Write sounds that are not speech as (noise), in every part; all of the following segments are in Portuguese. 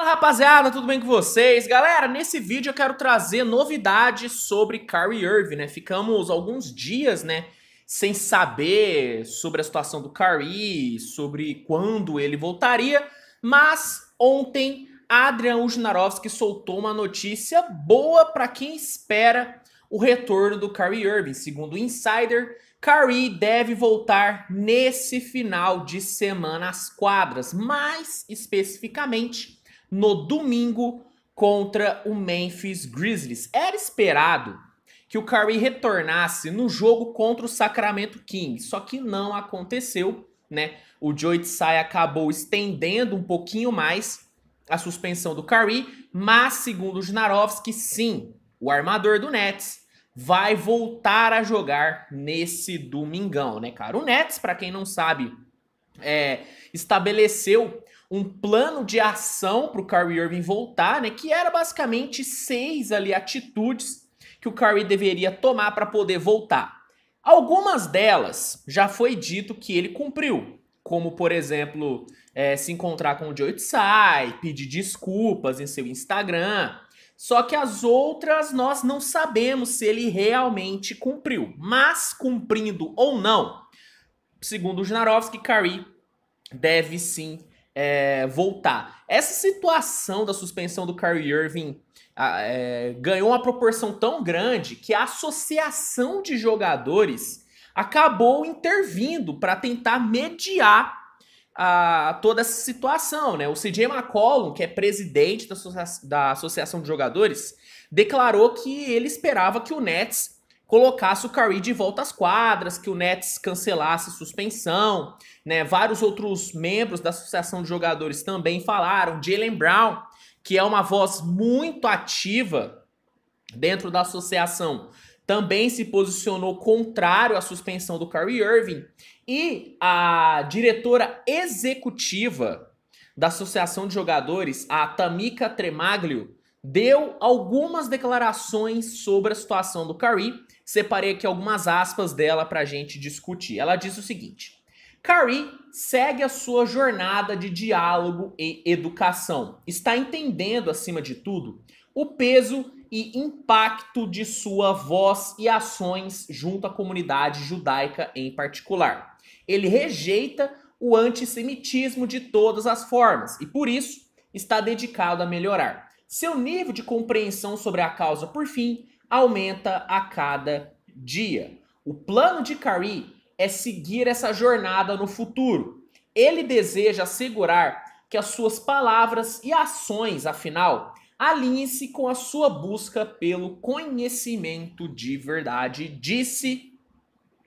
Fala rapaziada, tudo bem com vocês? Galera, nesse vídeo eu quero trazer novidades sobre Kyrie Irving, né? Ficamos alguns dias, né, sem saber sobre a situação do Kyrie, sobre quando ele voltaria, mas ontem Adrian Ujnarovski soltou uma notícia boa para quem espera o retorno do Kyrie Irving. Segundo o Insider, Kyrie deve voltar nesse final de semana às quadras, mais especificamente no domingo contra o Memphis Grizzlies. Era esperado que o Curry retornasse no jogo contra o Sacramento Kings, só que não aconteceu, né? O Joe Tsai acabou estendendo um pouquinho mais a suspensão do Curry, mas segundo o Jnarovski, sim, o armador do Nets vai voltar a jogar nesse domingão, né, cara? O Nets, para quem não sabe, é, estabeleceu um plano de ação para o Kyrie Irving voltar, né? Que era basicamente seis ali atitudes que o Kyrie deveria tomar para poder voltar. Algumas delas já foi dito que ele cumpriu, como por exemplo é, se encontrar com o Joe Tsai, pedir desculpas em seu Instagram. Só que as outras nós não sabemos se ele realmente cumpriu. Mas cumprindo ou não, segundo o Jnarovski, Kyrie deve sim é, voltar. Essa situação da suspensão do Kyrie Irving é, ganhou uma proporção tão grande que a associação de jogadores acabou intervindo para tentar mediar a, toda essa situação. Né? O CJ McCollum, que é presidente da, associa da associação de jogadores, declarou que ele esperava que o Nets colocasse o Curry de volta às quadras, que o Nets cancelasse suspensão, né? Vários outros membros da Associação de Jogadores também falaram. Jalen Brown, que é uma voz muito ativa dentro da associação, também se posicionou contrário à suspensão do Kyrie Irving. E a diretora executiva da Associação de Jogadores, a Tamika Tremaglio, deu algumas declarações sobre a situação do Kyrie separei aqui algumas aspas dela para a gente discutir. Ela diz o seguinte: Carrie segue a sua jornada de diálogo e educação. Está entendendo, acima de tudo, o peso e impacto de sua voz e ações junto à comunidade judaica em particular. Ele rejeita o antissemitismo de todas as formas e, por isso, está dedicado a melhorar. Seu nível de compreensão sobre a causa, por fim, aumenta a cada dia. O plano de Kari é seguir essa jornada no futuro. Ele deseja assegurar que as suas palavras e ações, afinal, alinhem-se com a sua busca pelo conhecimento de verdade, disse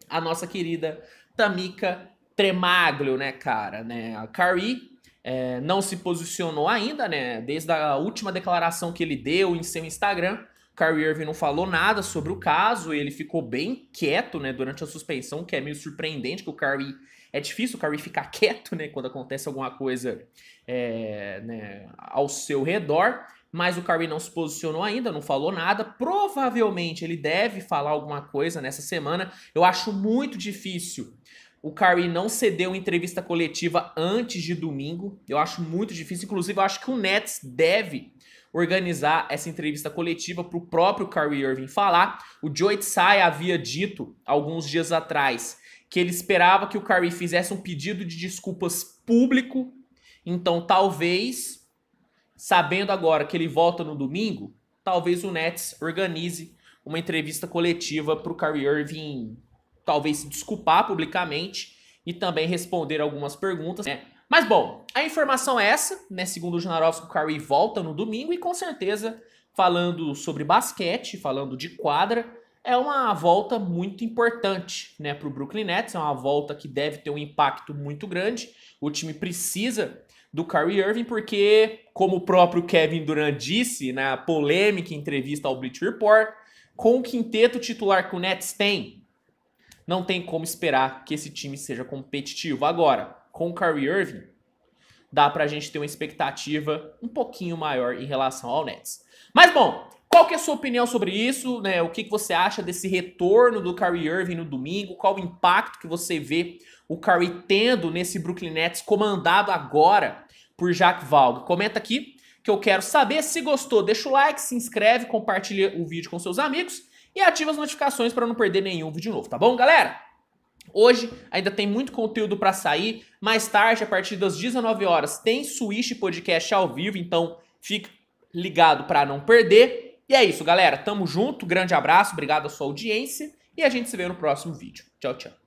a nossa querida Tamika Tremaglio, né, cara? Né? A Curry é, não se posicionou ainda, né? Desde a última declaração que ele deu em seu Instagram, Kyrie Irving não falou nada sobre o caso, ele ficou bem quieto, né, durante a suspensão, que é meio surpreendente que o Kyrie é difícil o Curry ficar (laughs) quieto, né, quando acontece alguma coisa é, né, ao seu redor, mas o Curry não se posicionou ainda, não falou nada. Provavelmente ele deve falar alguma coisa nessa semana. Eu acho muito difícil o Curry não cedeu entrevista coletiva antes de domingo. Eu acho muito difícil. Inclusive, eu acho que o Nets deve organizar essa entrevista coletiva para o próprio Kyrie Irving falar. O Joe Tsai havia dito alguns dias atrás que ele esperava que o Kyrie fizesse um pedido de desculpas público. Então, talvez, sabendo agora que ele volta no domingo, talvez o Nets organize uma entrevista coletiva para o Kyrie Irving talvez se desculpar publicamente e também responder algumas perguntas, né? Mas bom, a informação é essa, né? Segundo o Janarovski, o Curry volta no domingo e com certeza falando sobre basquete, falando de quadra, é uma volta muito importante, né, para o Brooklyn Nets. É uma volta que deve ter um impacto muito grande. O time precisa do Kyrie Irving porque, como o próprio Kevin Durant disse na né, polêmica entrevista ao Bleacher Report, com o quinteto titular que o Nets tem, não tem como esperar que esse time seja competitivo. Agora, com o Kyrie Irving, dá para a gente ter uma expectativa um pouquinho maior em relação ao Nets. Mas bom, qual que é a sua opinião sobre isso? Né? O que, que você acha desse retorno do Kyrie Irving no domingo? Qual o impacto que você vê o Kyrie tendo nesse Brooklyn Nets comandado agora por Jacques Valg? Comenta aqui que eu quero saber. Se gostou, deixa o like, se inscreve, compartilha o vídeo com seus amigos e ativa as notificações para não perder nenhum vídeo novo, tá bom, galera? Hoje ainda tem muito conteúdo para sair. Mais tarde, a partir das 19 horas, tem Switch Podcast ao vivo, então fique ligado para não perder. E é isso, galera. Tamo junto. Grande abraço, obrigado à sua audiência e a gente se vê no próximo vídeo. Tchau, tchau.